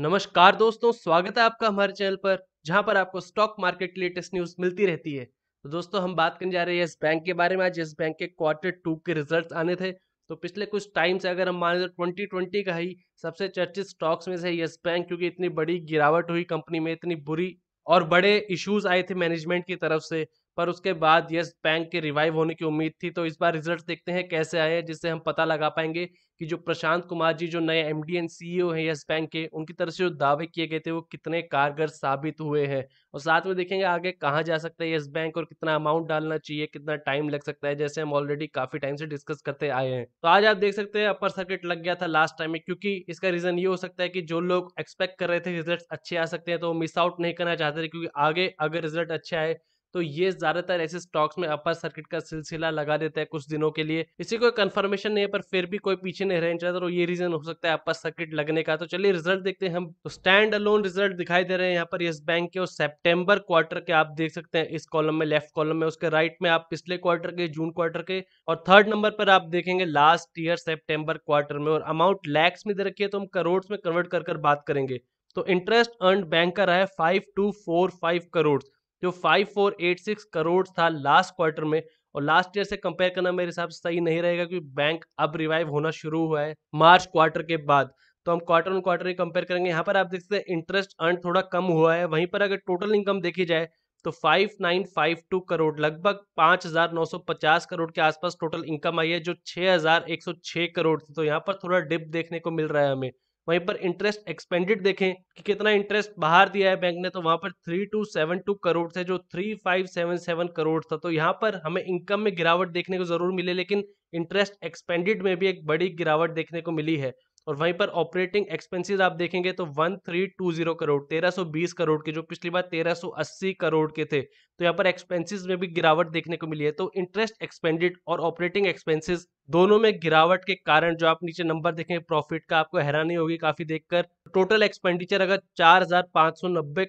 नमस्कार दोस्तों स्वागत है आपका हमारे चैनल पर जहां पर आपको स्टॉक मार्केट की लेटेस्ट न्यूज मिलती रहती है तो दोस्तों हम बात करने जा रहे हैं इस बैंक के बारे में आज इस बैंक के क्वार्टर टू के रिजल्ट्स आने थे तो पिछले कुछ टाइम से अगर हम माने तो ट्वेंटी ट्वेंटी का ही सबसे चर्चित स्टॉक्स में से येस बैंक क्योंकि इतनी बड़ी गिरावट हुई कंपनी में इतनी बुरी और बड़े इश्यूज आए थे मैनेजमेंट की तरफ से पर उसके बाद यस बैंक के रिवाइव होने की उम्मीद थी तो इस बार रिजल्ट देखते हैं कैसे आए हैं जिससे हम पता लगा पाएंगे कि जो प्रशांत कुमार जी जो नए एम डी एंड सी हैं यस बैंक के उनकी तरफ से जो दावे किए गए थे वो कितने कारगर साबित हुए हैं और साथ में देखेंगे आगे कहाँ जा सकता है यस बैंक और कितना अमाउंट डालना चाहिए कितना टाइम लग सकता है जैसे हम ऑलरेडी काफी टाइम से डिस्कस करते आए हैं तो आज आप देख सकते हैं अपर सर्किट लग गया था लास्ट टाइम में क्योंकि इसका रीजन ये हो सकता है कि जो लोग एक्सपेक्ट कर रहे थे रिजल्ट अच्छे आ सकते हैं तो मिस आउट नहीं करना चाहते थे क्योंकि आगे अगर रिजल्ट अच्छे आए तो ये ज्यादातर ऐसे स्टॉक्स में अपर सर्किट का सिलसिला लगा देता है कुछ दिनों के लिए इसी कोई कंफर्मेशन नहीं है पर फिर भी कोई पीछे नहीं रहना चाहता तो ये रीजन हो सकता है अपर सर्किट लगने का तो चलिए रिजल्ट देखते हैं हम तो स्टैंड अलोन रिजल्ट दिखाई दे रहे हैं यहाँ पर येस बैंक के और सेप्टेम्बर क्वार्टर के आप देख सकते हैं इस कॉलम में लेफ्ट कॉलम में उसके राइट में आप पिछले क्वार्टर के जून क्वार्टर के और थर्ड नंबर पर आप देखेंगे लास्ट ईयर सेप्टेम्बर क्वार्टर में और अमाउंट लैक्स में दे रखिये तो हम करोड़ में कन्वर्ट कर बात करेंगे तो इंटरेस्ट अर्न बैंक का रहा है five two four five crore जो 5486 करोड़ था लास्ट क्वार्टर में और लास्ट ईयर से कंपेयर करना मेरे हिसाब से सही नहीं रहेगा क्योंकि बैंक अब रिवाइव होना शुरू हुआ है मार्च क्वार्टर के बाद तो हम क्वार्टर ऑन क्वार्टर ही कंपेयर करेंगे यहाँ पर आप देख सकते हैं इंटरेस्ट अर्न थोड़ा कम हुआ है वहीं पर अगर टोटल इनकम देखी जाए तो 5952 करोड़ लगभग 5950 करोड़ के आसपास टोटल इनकम आई है जो 6106 करोड़ थी तो यहाँ पर थोड़ा डिप देखने को मिल रहा है हमें वहीं पर इंटरेस्ट एक्सपेंडेड देखें कि कितना इंटरेस्ट बाहर दिया है बैंक ने तो वहां पर three two seven two crore से जो three five seven seven crore था तो यहाँ पर हमें इनकम में गिरावट देखने को जरूर मिले लेकिन इंटरेस्ट एक्सपेंडेड में भी एक बड़ी गिरावट देखने को मिली है और वहीं पर ऑपरेटिंग एक्सपेंसेस आप देखेंगे तो one three two zero crore तेरह सौ बीस करोड़ के जो पिछली बार तेरह सौ अस्सी करोड़ के थे तो यहाँ पर एक्सपेंसेस में भी गिरावट देखने को मिली है तो इंटरेस्ट एक्सपेंडेड और ऑपरेटिंग एक्सपेंसेस दोनों में गिरावट के कारण जो आप नीचे नंबर देखेंगे प्रॉफिट का आपको हैरानी होगी काफी देखकर टोटल एक्सपेंडिचर अगर चार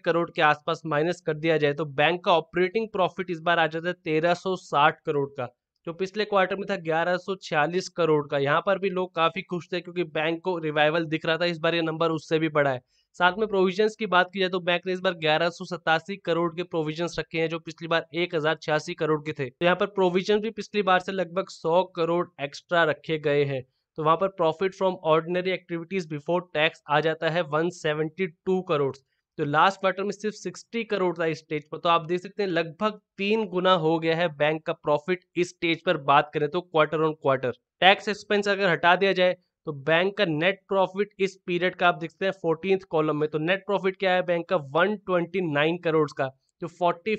करोड़ के आसपास माइनस कर दिया जाए तो बैंक का ऑपरेटिंग प्रॉफिट इस बार आ जाता है तेरह करोड़ का जो पिछले क्वार्टर में था 1146 करोड़ का यहाँ पर भी लोग काफी खुश थे क्योंकि बैंक को रिवाइवल दिख रहा था इस बार ये नंबर उससे भी बढ़ा है साथ में प्रोविजन की बात की जाए तो बैंक ने इस बार ग्यारह करोड़ के प्रोविजन रखे हैं जो पिछली बार एक करोड़ के थे तो यहाँ पर प्रोविजन भी पिछली बार से लगभग सौ करोड़ एक्स्ट्रा रखे गए हैं तो वहां पर profit from ordinary activities before tax आ जाता है 172 करोड़ तो लास्ट क्वार्टर में सिर्फ 60 करोड़ था इस स्टेज पर तो आप देख सकते हैं लगभग तीन गुना हो गया है बैंक का प्रॉफिट इस स्टेज पर बात करें तो quarter on quarter tax expense अगर हटा दिया जाए तो बैंक का नेट प्रॉफिट इस पीरियड का आप देखते हैं फोर्टीन कॉलम में तो नेट प्रॉफिट क्या है बैंक का वन करोड़ का जो फोर्टी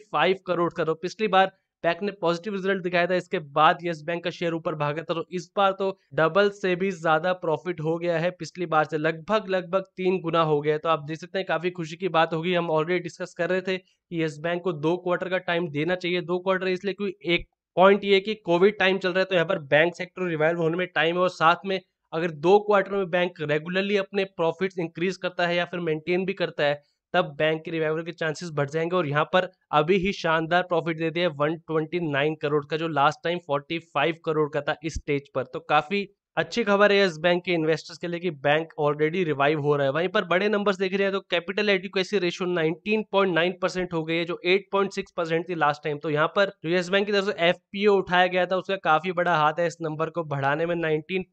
करोड़ का तो पिछली बार बैंक ने पॉजिटिव रिजल्ट दिखाया था इसके बाद यस बैंक का शेयर ऊपर भागा था तो इस बार तो डबल से भी ज्यादा प्रॉफिट हो गया है पिछली बार से लगभग लगभग तीन गुना हो गया तो आप देख सकते हैं काफी खुशी की बात होगी हम ऑलरेडी डिस्कस कर रहे थे कि यस बैंक को दो क्वार्टर का टाइम देना चाहिए दो क्वार्टर इसलिए क्योंकि एक पॉइंट ये कि कोविड टाइम चल रहा है तो यहाँ पर बैंक सेक्टर रिवाइव होने में टाइम है और साथ में अगर दो क्वार्टर में बैंक रेगुलरली अपने प्रॉफिट्स इंक्रीज करता है या फिर मेंटेन भी करता है तब बैंक के रिवाइवल के चांसेस बढ़ जाएंगे और यहाँ पर अभी ही शानदार प्रॉफिट दे दिया वन ट्वेंटी नाइन करोड़ का जो last time forty five crore का था इस स्टेज पर तो काफी अच्छी खबर है इस बैंक के इन्वेस्टर्स के लिए कि बैंक ऑलरेडी रिवाइव हो रहा है वहीं पर बड़े नंबर्स देख रहे हैं तो कैपिटल एडिक्वेसी रेशियो 19.9 परसेंट हो गई है जो 8.6 परसेंट थी लास्ट टाइम तो यहाँ पर जो यस बैंक की तरफ से एफपीओ उठाया गया था उसका काफी बड़ा हाथ है इस नंबर को बढ़ाने में नाइनटीन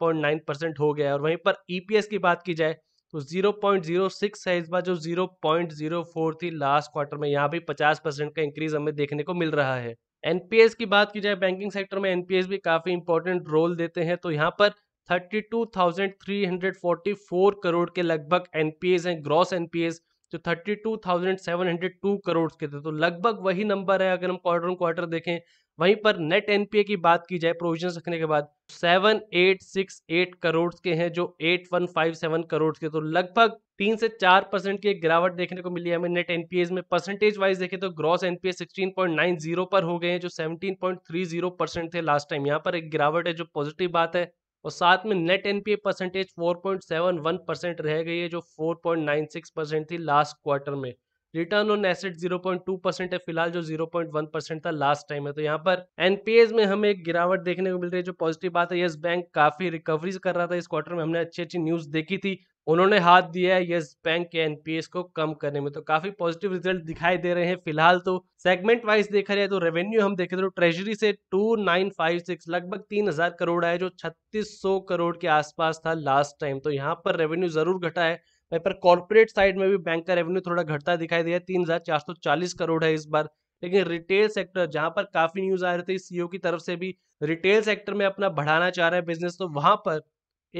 परसेंट हो गया है और वहीं पर ईपीएस e की बात की जाए तो 0.06 है इस बार जो 0.04 थी लास्ट क्वार्टर में यहाँ भी 50 परसेंट का इंक्रीज हमें देखने को मिल रहा है एनपीएस की बात की जाए बैंकिंग सेक्टर में एनपीएस भी काफ़ी इंपॉर्टेंट रोल देते हैं तो यहाँ पर 32,344 करोड़ के लगभग एनपीएस हैं ग्रॉस एनपीएस जो 32,702 करोड़ के थे तो लगभग वही नंबर है अगर हम क्वार्टर ऑन क्वार्टर देखें वहीं पर नेट एनपीए की बात की जाए प्रोविजन रखने के बाद seven eight six eight crore के हैं जो eight one five seven crore के तो लगभग तीन से चार परसेंट की गिरावट देखने को मिली है हमें नेट एनपीएस में परसेंटेज वाइज देखें तो ग्रॉस एनपीए जीरो पर हो गए हैं जो जीरो परसेंट थे लास्ट टाइम यहाँ पर एक गिरावट है जो पॉजिटिव बात है और साथ में net NPA percentage four point seven one percent रह गई है जो four point nine six percent थी लास्ट क्वार्टर में रिटर्न ऑन एसेट 0.2 परसेंट है फिलहाल जो 0.1 परसेंट था लास्ट टाइम है तो यहाँ पर एनपीएस में हमें एक गिरावट देखने को मिल रही है जो पॉजिटिव बात है यस बैंक काफी रिकवरीज कर रहा था इस क्वार्टर में हमने अच्छी अच्छी न्यूज देखी थी उन्होंने हाथ दिया है येस बैंक के एनपीएस को कम करने में तो काफी पॉजिटिव रिजल्ट दिखाई दे रहे हैं फिलहाल तो सेगमेंट वाइज देखा जाए तो रेवेन्यू हम देखे तो ट्रेजरी से टू नाइन फाइव सिक्स लगभग तीन हजार करोड़ आया जो छत्तीस सौ करोड़ के आसपास था लास्ट टाइम तो यहाँ पर रेवेन्यू जरूर घटा है वहीं पर कॉर्पोरेट साइड में भी बैंक का रेवेन्यू थोड़ा घटता दिखाई दिया तीन हजार चार सौ चालीस करोड़ है इस बार लेकिन रिटेल सेक्टर जहां पर काफी न्यूज आ रहे थे सीईओ e की तरफ से भी रिटेल सेक्टर में अपना बढ़ाना चाह रहा है बिजनेस तो वहां पर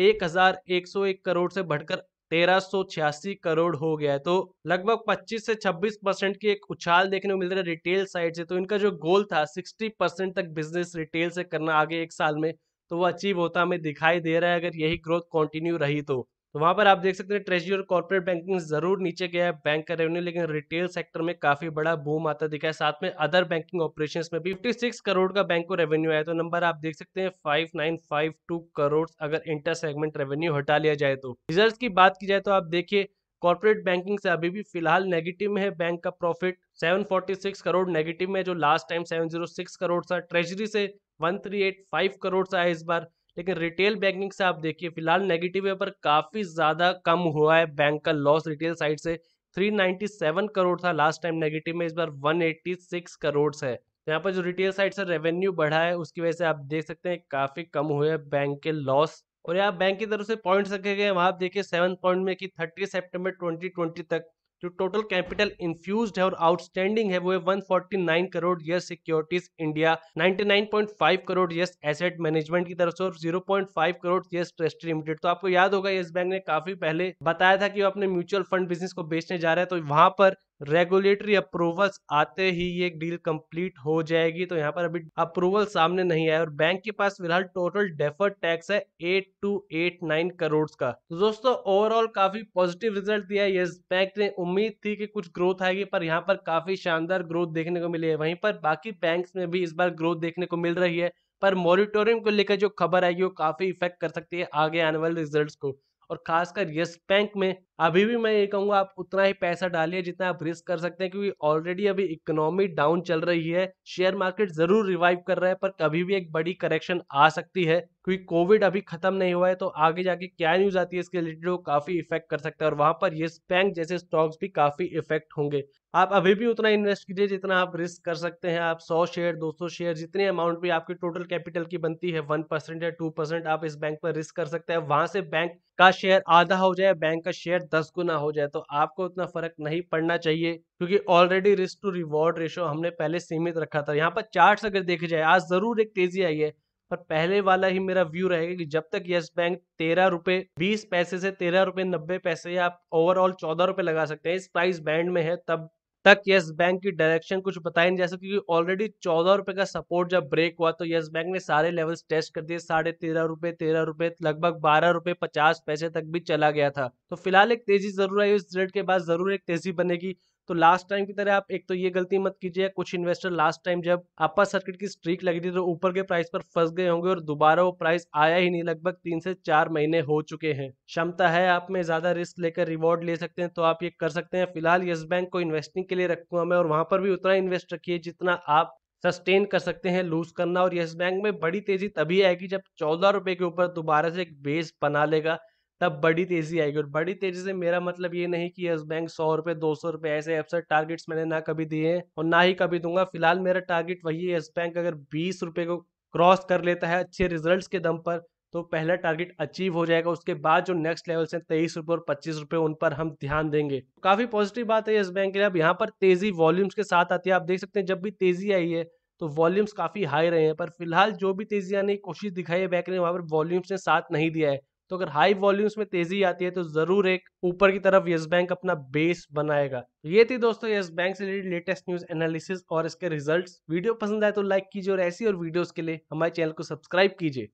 एक हजार एक सौ एक करोड़ से बढ़कर तेरह सौ छियासी करोड़ हो गया है तो लगभग पच्चीस से छब्बीस परसेंट की एक उछाल देखने को मिल रहा है रिटेल साइड से तो इनका जो गोल था सिक्सटी परसेंट तक बिजनेस रिटेल से करना आगे एक साल में तो वो अचीव होता हमें दिखाई दे रहा है अगर यही ग्रोथ कंटिन्यू रही तो तो वहां पर आप देख सकते हैं ट्रेजरी और कॉर्पोरेट बैंकिंग जरूर नीचे गया है बैंक का रेवेन्यू लेकिन रिटेल सेक्टर में काफी बड़ा बूम आता दिखा है साथ में अदर बैंकिंग ऑपरेशंस में भी 56 करोड़ का बैंक को रेवेन्यू आया तो नंबर आप देख सकते हैं 5952 करोड़ अगर इंटर सेगमेंट रेवेन्यू हटा लिया जाए तो रिजल्ट की बात की जाए तो आप देखिए कॉर्पोरेट बैंकिंग से अभी भी फिलहाल नेगेटिव में है बैंक का प्रॉफिट 746 करोड़ नेगेटिव में जो लास्ट टाइम 706 करोड़ था ट्रेजरी से 1385 करोड़ था इस बार लेकिन रिटेल बैंकिंग से आप देखिए फिलहाल नेगेटिव है पर काफ़ी ज़्यादा कम हुआ है बैंक का लॉस रिटेल साइड से 397 करोड़ था लास्ट टाइम नेगेटिव में इस बार 186 करोड़ है तो यहाँ पर जो रिटेल साइड से रेवेन्यू बढ़ा है उसकी वजह से आप देख सकते हैं काफ़ी कम हुए है बैंक के लॉस और यहाँ बैंक की तरफ से पॉइंट रखे गए वहां आप देखिए सेवन पॉइंट में कि थर्टी सेप्टेम्बर ट्वेंटी तक जो टोटल कैपिटल इन्फ्यूज है और आउटस्टैंडिंग है वो है 149 crore Yes Securities India 99.5 crore Yes Asset Management की तरफ से और 0.5 करोड़ यस ट्रस्ट लिमिटेड तो आपको याद होगा यस बैंक ने काफी पहले बताया था कि वो अपने म्यूचुअल फंड बिजनेस को बेचने जा रहा है तो वहां पर रेगुलेटरी अप्रूवल्स आते ही ये डील कंप्लीट हो जाएगी तो यहाँ पर अभी अप्रूवल सामने नहीं आया और बैंक के पास फिलहाल टोटल डेफर्ड टैक्स है eight two eight nine crore का तो दोस्तों ओवरऑल काफी पॉजिटिव रिजल्ट दिया है ये बैंक ने उम्मीद थी कि कुछ ग्रोथ आएगी पर यहाँ पर काफी शानदार ग्रोथ देखने को मिली है वहीं पर बाकी बैंक में भी इस बार ग्रोथ देखने को मिल रही है पर मॉरिटोरियम को लेकर जो खबर आएगी वो काफी इफेक्ट कर सकती है आगे आने वाले रिजल्ट को और खासकर यस बैंक में अभी भी मैं ये कहूँगा आप उतना ही पैसा डालिए जितना आप रिस्क कर सकते हैं क्योंकि ऑलरेडी अभी इकोनॉमी डाउन चल रही है शेयर मार्केट जरूर रिवाइव कर रहा है पर कभी भी एक बड़ी करेक्शन आ सकती है क्योंकि कोविड अभी खत्म नहीं हुआ है तो आगे जाके क्या न्यूज आती है इसके रिलेटेड वो काफी इफेक्ट कर सकता है और वहां पर ये बैंक जैसे स्टॉक्स भी काफी इफेक्ट होंगे आप अभी भी उतना इन्वेस्ट कीजिए जितना आप रिस्क कर सकते हैं आप 100 शेयर 200 शेयर जितने अमाउंट भी आपकी टोटल कैपिटल की बनती है वन परसेंट या टू परसेंट आप इस बैंक पर रिस्क कर सकते हैं वहां से बैंक का शेयर आधा हो जाए बैंक का शेयर दस गुना हो जाए तो आपको उतना फर्क नहीं पड़ना चाहिए क्योंकि already risk to reward ratio हमने पहले सीमित रखा था यहाँ पर चार्ट अगर देखे जाए आज जरूर एक तेजी आई है पर पहले वाला ही मेरा व्यू रहेगा कि जब तक यस बैंक तेरह रुपए बीस पैसे से तेरह रुपए नब्बे पैसे या आप ओवरऑल चौदह रुपए लगा सकते हैं इस प्राइस बैंड में है तब तक यस बैंक की डायरेक्शन कुछ बताया नहीं जा सकती क्योंकि ऑलरेडी चौदह रुपए का सपोर्ट जब ब्रेक हुआ तो यस बैंक ने सारे लेवल्स टेस्ट कर दिए साढ़े तेरह रुपए तेरह रुपए लगभग बारह रुपए पचास पैसे तक भी चला गया था तो फिलहाल एक तेजी जरूर आई इस रेट के बाद जरूर एक तेजी बनेगी तो लास्ट टाइम की तरह आप एक तो ये गलती मत कीजिए कुछ इन्वेस्टर लास्ट टाइम जब अपर सर्किट की स्ट्रीक लगी थी तो ऊपर के प्राइस पर फंस गए होंगे और दोबारा वो प्राइस आया ही नहीं लगभग तीन से चार महीने हो चुके हैं क्षमता है आप में ज्यादा रिस्क लेकर रिवॉर्ड ले सकते हैं तो आप ये कर सकते हैं फिलहाल येस बैंक को इन्वेस्टिंग के लिए रखूंगा मैं और वहां पर भी उतना इन्वेस्ट रखिए जितना आप सस्टेन कर सकते हैं लूज करना और येस बैंक में बड़ी तेजी तभी आएगी जब चौदह रुपए के ऊपर दोबारा से एक बेस बना लेगा तब बड़ी तेजी आएगी और बड़ी तेजी से मेरा मतलब ये नहीं कि यस बैंक सौ रुपए दो सौ रुपए ऐसे ऐसे टारगेट्स मैंने ना कभी दिए हैं और ना ही कभी दूंगा फिलहाल मेरा टारगेट वही है यस बैंक अगर बीस रुपए को क्रॉस कर लेता है अच्छे रिजल्ट के दम पर तो पहला टारगेट अचीव हो जाएगा उसके बाद जो नेक्स्ट लेवल से तेईस रुपये और पच्चीस रुपये उन पर हम ध्यान देंगे काफ़ी पॉजिटिव बात है यस बैंक के लिए अब यहाँ पर तेज़ी वॉल्यूम्स के साथ आती है आप देख सकते हैं जब भी तेज़ी आई है तो वॉल्यूम्स काफ़ी हाई रहे हैं पर फिलहाल जो भी तेज़ी आने की कोशिश दिखाई है बैंक ने वहां पर वॉल्यूम्स ने साथ नहीं दिया है तो अगर हाई वॉल्यूम्स में तेजी आती है तो जरूर एक ऊपर की तरफ येस बैंक अपना बेस बनाएगा तो ये थी दोस्तों येस बैंक से रिलेटेड लेटेस्ट न्यूज एनालिसिस और इसके रिजल्ट्स वीडियो पसंद आए तो लाइक कीजिए और ऐसी और वीडियोस के लिए हमारे चैनल को सब्सक्राइब कीजिए